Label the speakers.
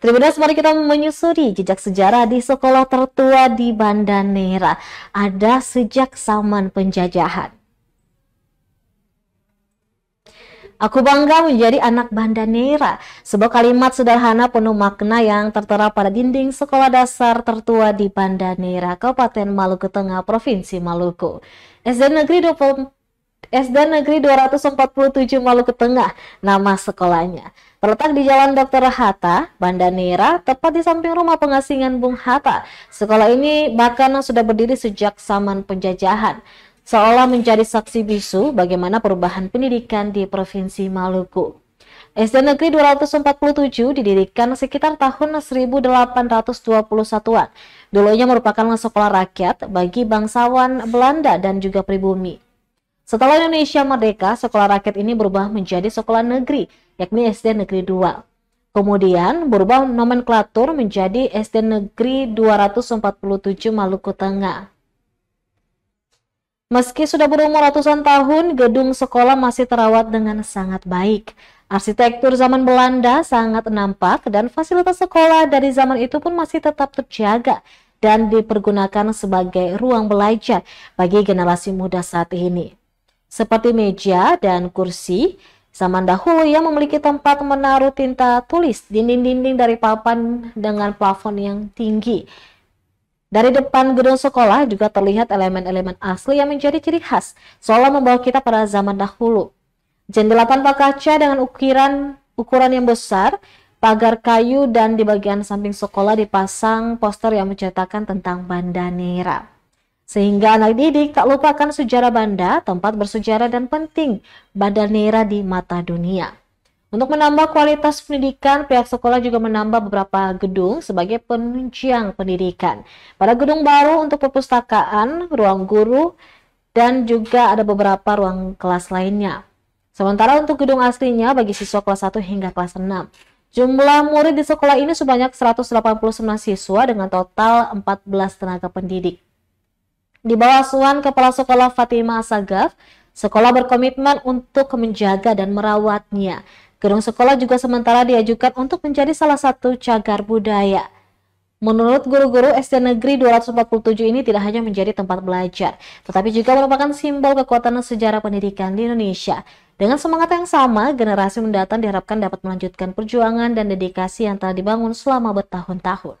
Speaker 1: Tribunas, mari kita menyusuri jejak sejarah di sekolah tertua di Banda Nera. Ada sejak zaman penjajahan. Aku bangga menjadi anak Banda Neira. Sebuah kalimat sederhana penuh makna yang tertera pada dinding sekolah dasar tertua di Banda Neira, Kabupaten Maluku Tengah, Provinsi Maluku. SD Negeri 24 SD Negeri 247 Maluku Tengah, nama sekolahnya. Terletak di Jalan Dr. Hatta, Bandanera, tepat di samping rumah pengasingan Bung Hatta. Sekolah ini bahkan sudah berdiri sejak zaman penjajahan seolah menjadi saksi bisu bagaimana perubahan pendidikan di Provinsi Maluku. SD Negeri 247 didirikan sekitar tahun 1821-an. Dulunya merupakan sekolah rakyat bagi bangsawan Belanda dan juga pribumi. Setelah Indonesia merdeka, sekolah rakyat ini berubah menjadi sekolah negeri, yakni SD Negeri 2. Kemudian berubah nomenklatur menjadi SD Negeri 247 Maluku Tengah. Meski sudah berumur ratusan tahun, gedung sekolah masih terawat dengan sangat baik. Arsitektur zaman Belanda sangat nampak dan fasilitas sekolah dari zaman itu pun masih tetap terjaga dan dipergunakan sebagai ruang belajar bagi generasi muda saat ini seperti meja dan kursi, zaman dahulu ia memiliki tempat menaruh tinta tulis dinding-dinding dari papan dengan plafon yang tinggi. Dari depan gedung sekolah juga terlihat elemen-elemen asli yang menjadi ciri khas, seolah membawa kita pada zaman dahulu. Jendela tanpa kaca dengan ukiran ukuran yang besar, pagar kayu dan di bagian samping sekolah dipasang poster yang menceritakan tentang Banda Nera. Sehingga anak didik tak lupakan sejarah Banda, tempat bersejarah dan penting Banda Neira di mata dunia. Untuk menambah kualitas pendidikan, pihak sekolah juga menambah beberapa gedung sebagai penunjang pendidikan. Pada gedung baru untuk perpustakaan, ruang guru, dan juga ada beberapa ruang kelas lainnya. Sementara untuk gedung aslinya bagi siswa kelas 1 hingga kelas 6. Jumlah murid di sekolah ini sebanyak 189 siswa dengan total 14 tenaga pendidik. Di bawah asuhan Kepala Sekolah Fatima Asagaf, sekolah berkomitmen untuk menjaga dan merawatnya. Gedung sekolah juga sementara diajukan untuk menjadi salah satu cagar budaya. Menurut guru-guru SD Negeri 247 ini tidak hanya menjadi tempat belajar, tetapi juga merupakan simbol kekuatan sejarah pendidikan di Indonesia. Dengan semangat yang sama, generasi mendatang diharapkan dapat melanjutkan perjuangan dan dedikasi yang telah dibangun selama bertahun-tahun.